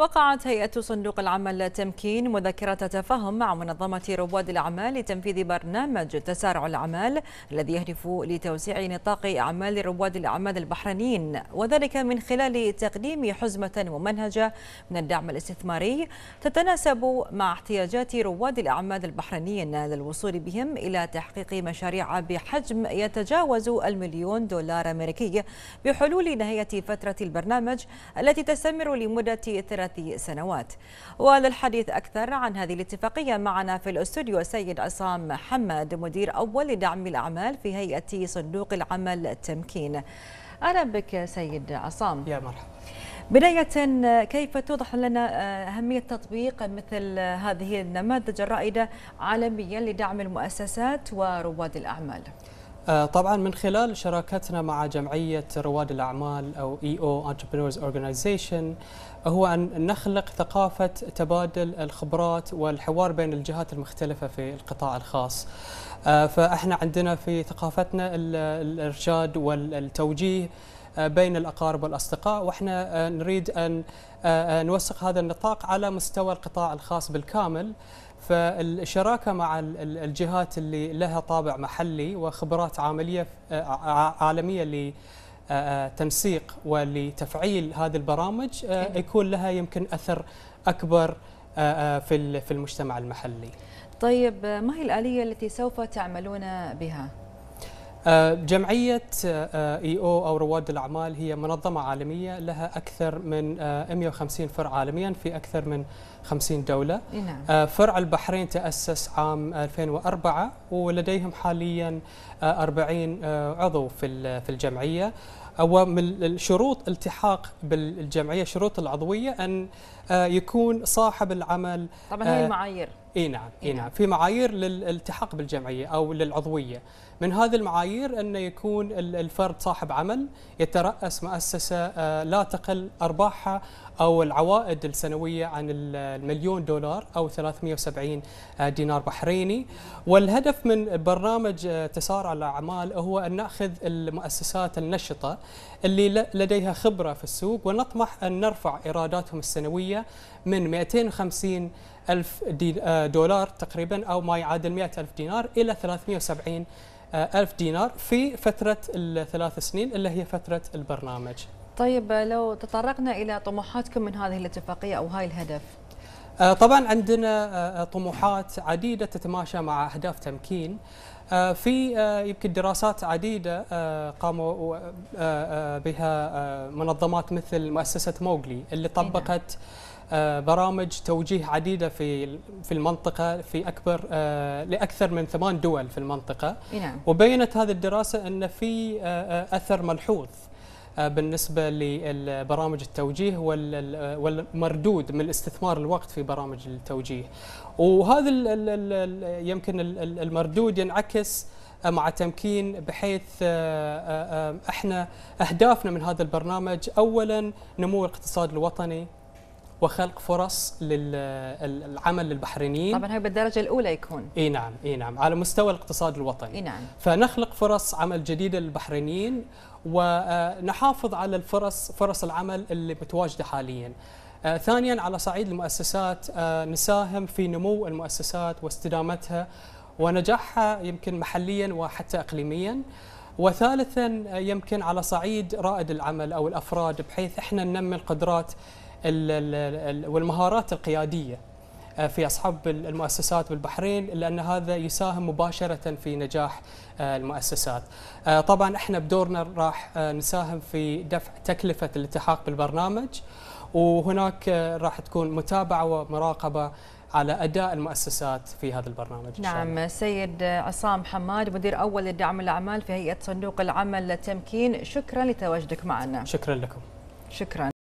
وقعت هيئة صندوق العمل تمكين مذكرة تفاهم مع منظمة رواد الأعمال لتنفيذ برنامج تسارع الأعمال الذي يهدف لتوسيع نطاق أعمال رواد الأعمال البحرينيين وذلك من خلال تقديم حزمة ممنهجة من الدعم الاستثماري تتناسب مع احتياجات رواد الأعمال البحرينيين للوصول بهم إلى تحقيق مشاريع بحجم يتجاوز المليون دولار أمريكي بحلول نهاية فترة البرنامج التي تستمر لمدة ثلاث سنوات وللحديث أكثر عن هذه الاتفاقية معنا في الاستوديو السيد عصام محمد مدير أول لدعم الأعمال في هيئة صندوق العمل التمكين أهلا بك سيد عصام يا مرحبا بداية كيف توضح لنا آه، أهمية تطبيق مثل هذه النماذج الرائدة عالميا لدعم المؤسسات ورواد الأعمال؟ آه، طبعا من خلال شراكتنا مع جمعية رواد الأعمال أو EO Entrepreneurs Organization هو أن نخلق ثقافة تبادل الخبرات والحوار بين الجهات المختلفة في القطاع الخاص آه، فإحنا عندنا في ثقافتنا الإرشاد والتوجيه آه، بين الأقارب والأصدقاء وإحنا نريد أن نوسق هذا النطاق على مستوى القطاع الخاص بالكامل فالشراكة مع الجهات اللي لها طابع محلي وخبرات عملية عالمية لتنسيق ولتفعيل هذه البرامج يكون لها يمكن أثر أكبر في المجتمع المحلي طيب ما هي الآلية التي سوف تعملون بها؟ آه، جمعية آه، آه، اي او او رواد الاعمال هي منظمة عالمية لها اكثر من 150 فرع عالميا في اكثر من 50 دولة. نعم. فرع البحرين تأسس عام 2004 ولديهم حاليا 40 عضو في في الجمعية. ومن الشروط التحاق بالجمعية شروط العضوية أن يكون صاحب العمل طبعا هي المعايير اي نعم اي نعم في معايير للالتحاق بالجمعيه او للعضويه من هذه المعايير أن يكون الفرد صاحب عمل يتراس مؤسسه آه، لا تقل ارباحها او العوائد السنويه عن المليون دولار او 370 آه، دينار بحريني والهدف من برنامج آه، تسارع الاعمال هو ان ناخذ المؤسسات النشطه اللي لديها خبره في السوق ونطمح ان نرفع ايراداتهم السنويه من 250 ألف دولار تقريبا أو ما يعادل 100 ألف دينار إلى 370 ألف دينار في فترة الثلاث سنين اللي هي فترة البرنامج طيب لو تطرقنا إلى طموحاتكم من هذه الاتفاقية أو هاي الهدف آه، طبعا عندنا آه، آه، طموحات عديدة تتماشى مع أهداف تمكين في يمكن دراسات عديدة قاموا بها منظمات مثل مؤسسة موغلي اللي إيه نعم. طبقت آه، برامج توجيه عديدة في في المنطقة في أكبر آه، لأكثر من ثمان دول في المنطقة نعم. وبينت هذه الدراسة أن في آه، أثر ملحوظ بالنسبة لبرامج التوجيه والمردود من استثمار الوقت في برامج التوجيه وهذا يمكن المردود ينعكس مع تمكين بحيث احنا اهدافنا من هذا البرنامج اولا نمو الاقتصاد الوطني وخلق فرص للعمل للبحرينيين طبعا هي بالدرجه الاولى يكون اي نعم اي نعم على مستوى الاقتصاد الوطني اي نعم فنخلق فرص عمل جديده للبحرينيين ونحافظ على الفرص فرص العمل اللي متواجده حاليا آه ثانيا على صعيد المؤسسات آه نساهم في نمو المؤسسات واستدامتها ونجاحها يمكن محليا وحتى اقليميا وثالثا آه، يمكن على صعيد رائد العمل او الافراد بحيث احنا ننمي القدرات والمهارات القياديه آه، في اصحاب المؤسسات بالبحرين لان هذا يساهم مباشره في نجاح آه، المؤسسات. آه، طبعا احنا بدورنا راح نساهم في دفع تكلفه الالتحاق بالبرنامج وهناك راح تكون متابعه ومراقبه على اداء المؤسسات في هذا البرنامج نعم السيد عصام حماد مدير اول لدعم الاعمال في هيئه صندوق العمل للتمكين شكرا لتواجدك معنا شكرا لكم شكرا